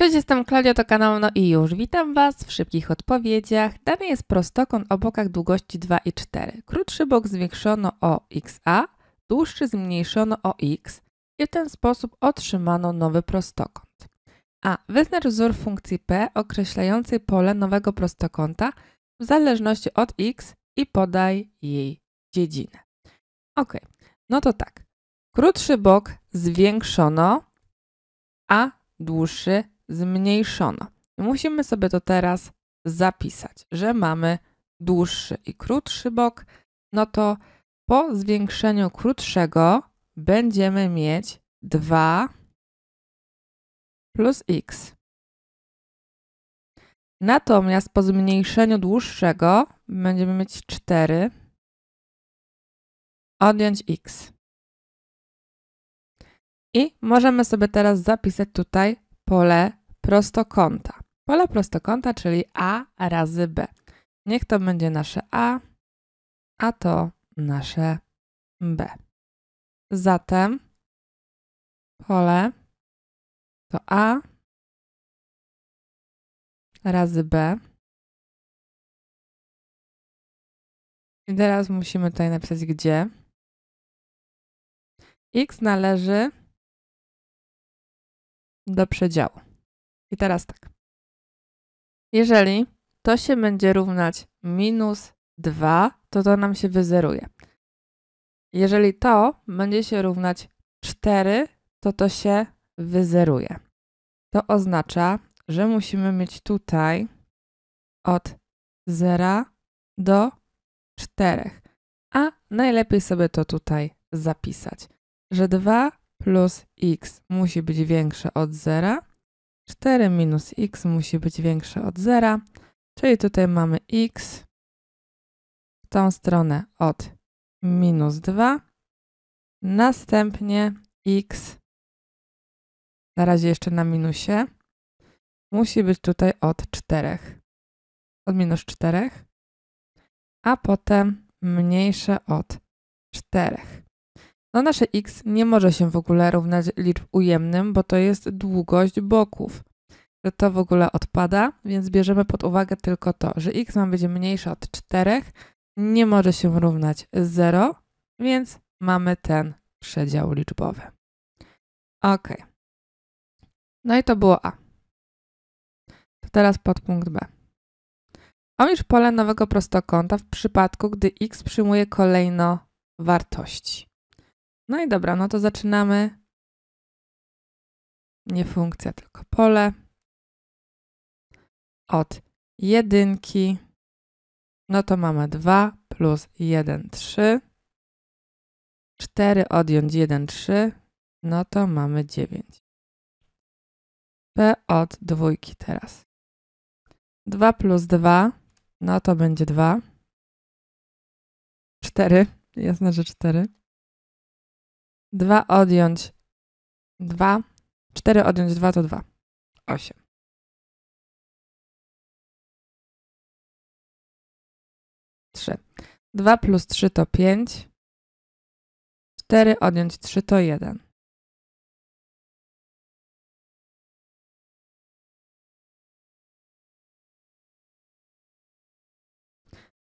Cześć, jestem Klaudia, to kanał No i już. Witam Was w szybkich odpowiedziach. Dany jest prostokąt o bokach długości 2 i 4. Krótszy bok zwiększono o xa, dłuższy zmniejszono o x i w ten sposób otrzymano nowy prostokąt. A. Wyznacz wzór funkcji p określającej pole nowego prostokąta w zależności od x i podaj jej dziedzinę. Ok, no to tak. Krótszy bok zwiększono, a dłuższy zmniejszono. Musimy sobie to teraz zapisać, że mamy dłuższy i krótszy bok, no to po zwiększeniu krótszego będziemy mieć 2 plus x. Natomiast po zmniejszeniu dłuższego będziemy mieć 4 odjąć x. I możemy sobie teraz zapisać tutaj pole prostokąta. Pole prostokąta, czyli A razy B. Niech to będzie nasze A, a to nasze B. Zatem pole to A razy B. I teraz musimy tutaj napisać gdzie. X należy do przedziału. I teraz tak. Jeżeli to się będzie równać minus 2, to to nam się wyzeruje. Jeżeli to będzie się równać 4, to to się wyzeruje. To oznacza, że musimy mieć tutaj od 0 do 4. A najlepiej sobie to tutaj zapisać, że 2 plus x musi być większe od zera. 4 minus x musi być większe od zera, czyli tutaj mamy x w tą stronę od minus 2. Następnie x, na razie jeszcze na minusie, musi być tutaj od 4. Od minus 4. A potem mniejsze od 4. No nasze x nie może się w ogóle równać liczb ujemnym, bo to jest długość boków. to w ogóle odpada, więc bierzemy pod uwagę tylko to, że x ma być mniejsze od 4, nie może się równać 0, więc mamy ten przedział liczbowy. Ok. No i to było A. To teraz podpunkt B. Omisz pole nowego prostokąta w przypadku, gdy x przyjmuje kolejno wartości. No i dobra, no to zaczynamy. Nie funkcja, tylko pole. Od jedynki. No to mamy 2 plus 1, 3. 4 odjąć 1, 3. No to mamy 9. P od dwójki teraz. 2 plus 2, no to będzie 2. 4, jasne, że 4. 2 odjąć 2, 4 odjąć 2 to 2, 8. Trzy. 2 plus 3 to 5, 4 odjąć 3 to 1.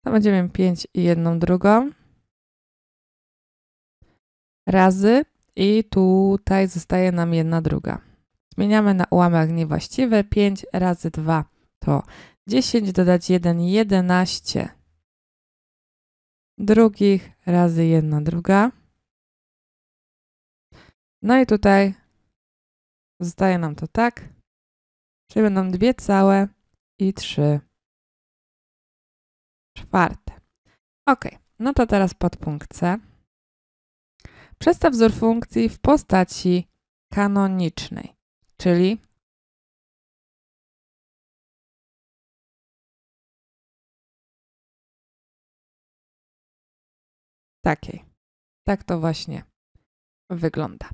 To będziemy 5 i jedną drugą razy i tutaj zostaje nam jedna druga. Zmieniamy na ułamek niewłaściwy. 5 razy 2 to 10 dodać 1, 11 drugich razy 1 druga. No i tutaj zostaje nam to tak, czyli będą dwie całe i trzy czwarte. Ok, no to teraz podpunkt C. Przedstaw wzór funkcji w postaci kanonicznej, czyli takiej. Tak to właśnie wygląda.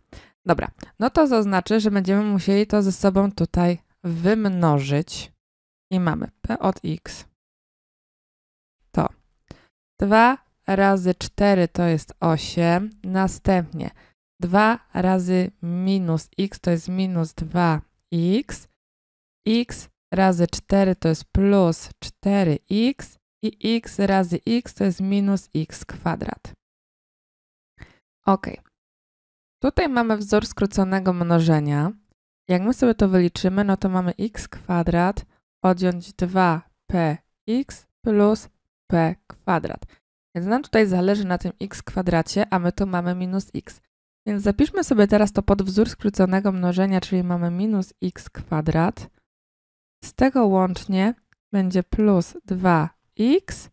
Dobra, no to zaznaczy, że będziemy musieli to ze sobą tutaj wymnożyć. I mamy p od x to 2 razy 4 to jest 8. Następnie 2 razy minus x to jest minus 2x. x razy 4 to jest plus 4x i x razy x to jest minus x kwadrat. Ok. Tutaj mamy wzór skróconego mnożenia. Jak my sobie to wyliczymy, no to mamy x kwadrat odjąć 2px plus p kwadrat. Więc nam tutaj zależy na tym x kwadracie, a my tu mamy minus x. Więc zapiszmy sobie teraz to pod wzór skróconego mnożenia, czyli mamy minus x kwadrat. Z tego łącznie będzie plus 2x,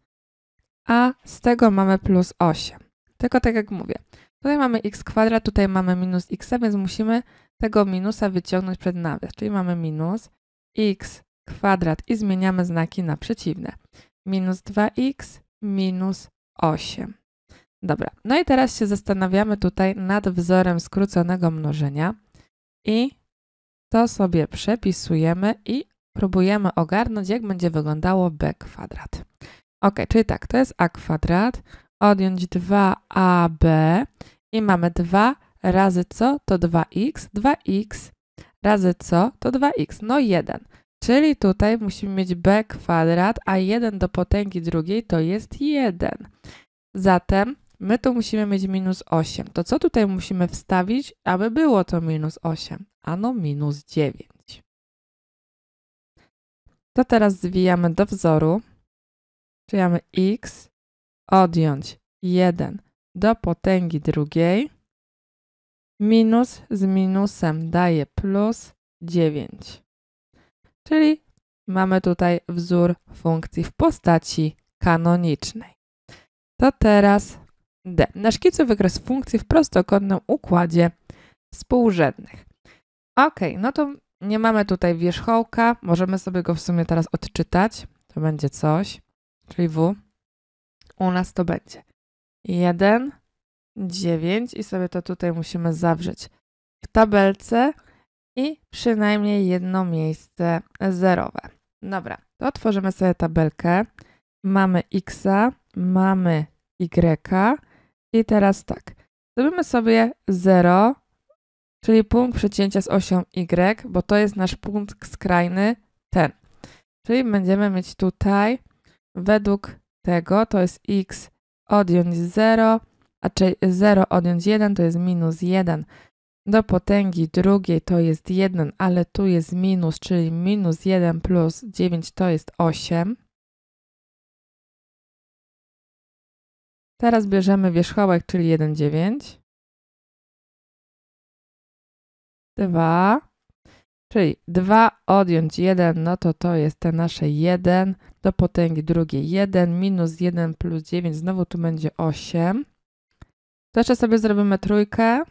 a z tego mamy plus 8. Tylko tak jak mówię, tutaj mamy x kwadrat, tutaj mamy minus x, więc musimy tego minusa wyciągnąć przed nawias. Czyli mamy minus x kwadrat i zmieniamy znaki na przeciwne. Minus 2x minus 8. Dobra, no i teraz się zastanawiamy tutaj nad wzorem skróconego mnożenia i to sobie przepisujemy i próbujemy ogarnąć, jak będzie wyglądało b kwadrat. Ok, czyli tak, to jest a kwadrat, odjąć 2ab i mamy 2 razy co to 2x, 2x razy co to 2x, no 1. Czyli tutaj musimy mieć b kwadrat, a 1 do potęgi drugiej to jest 1. Zatem my tu musimy mieć minus 8. To co tutaj musimy wstawić, aby było to minus 8? Ano minus 9. To teraz zwijamy do wzoru. Przyjamy x, odjąć 1 do potęgi drugiej. Minus z minusem daje plus 9. Czyli mamy tutaj wzór funkcji w postaci kanonicznej. To teraz D. Na szkicu wykres funkcji w prostokątnym układzie współrzędnych. Ok, no to nie mamy tutaj wierzchołka, możemy sobie go w sumie teraz odczytać. To będzie coś, czyli W. U nas to będzie 1, 9 i sobie to tutaj musimy zawrzeć. W tabelce i przynajmniej jedno miejsce zerowe. Dobra, to otworzymy sobie tabelkę. Mamy x, mamy y i teraz tak. Zrobimy sobie 0, czyli punkt przecięcia z osią y, bo to jest nasz punkt skrajny ten. Czyli będziemy mieć tutaj według tego, to jest x odjąć 0, a czyli 0 odjąć 1 to jest minus 1 do potęgi drugiej to jest 1, ale tu jest minus, czyli minus 1 plus 9 to jest 8. Teraz bierzemy wierzchołek, czyli 1, 9. 2. Czyli 2 odjąć 1, no to to jest te nasze 1 do potęgi drugiej. 1 minus 1 plus 9, znowu tu będzie 8. To jeszcze sobie zrobimy trójkę.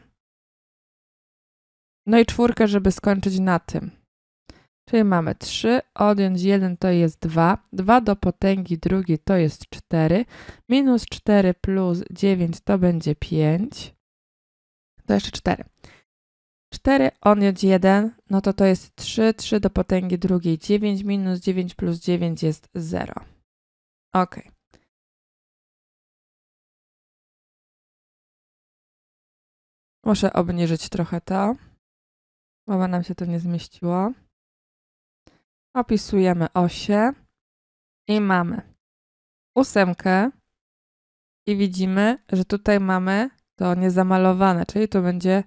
No i czwórkę, żeby skończyć na tym. Czyli mamy 3, odjąć 1 to jest 2, 2 do potęgi drugi to jest 4, minus 4 plus 9 to będzie 5, to jeszcze 4. 4 odjąć 1, no to to jest 3, 3 do potęgi drugiej 9, minus 9 plus 9 jest 0. Ok. Muszę obniżyć trochę to. Mowa nam się to nie zmieściło. Opisujemy osie i mamy ósemkę i widzimy, że tutaj mamy to niezamalowane, czyli to będzie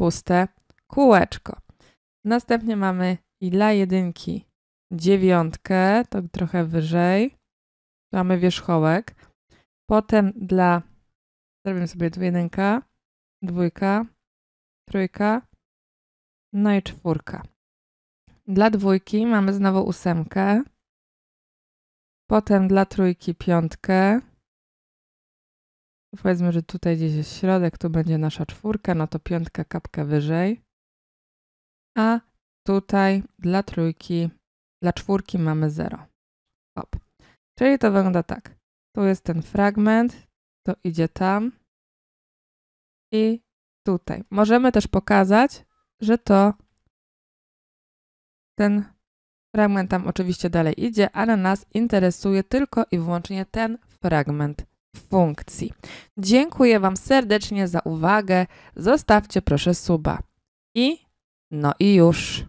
puste kółeczko. Następnie mamy i dla jedynki dziewiątkę, to trochę wyżej. Mamy wierzchołek. Potem dla, zrobimy sobie jedynka, dwójka, trójka, no i czwórka. Dla dwójki mamy znowu ósemkę. Potem dla trójki piątkę. Powiedzmy, że tutaj gdzieś jest środek, tu będzie nasza czwórka, no to piątka kapka wyżej. A tutaj dla trójki, dla czwórki mamy zero Hop. Czyli to wygląda tak. Tu jest ten fragment, to idzie tam i tutaj. Możemy też pokazać, że to ten fragment tam oczywiście dalej idzie, ale nas interesuje tylko i wyłącznie ten fragment funkcji. Dziękuję Wam serdecznie za uwagę. Zostawcie proszę suba. I no i już.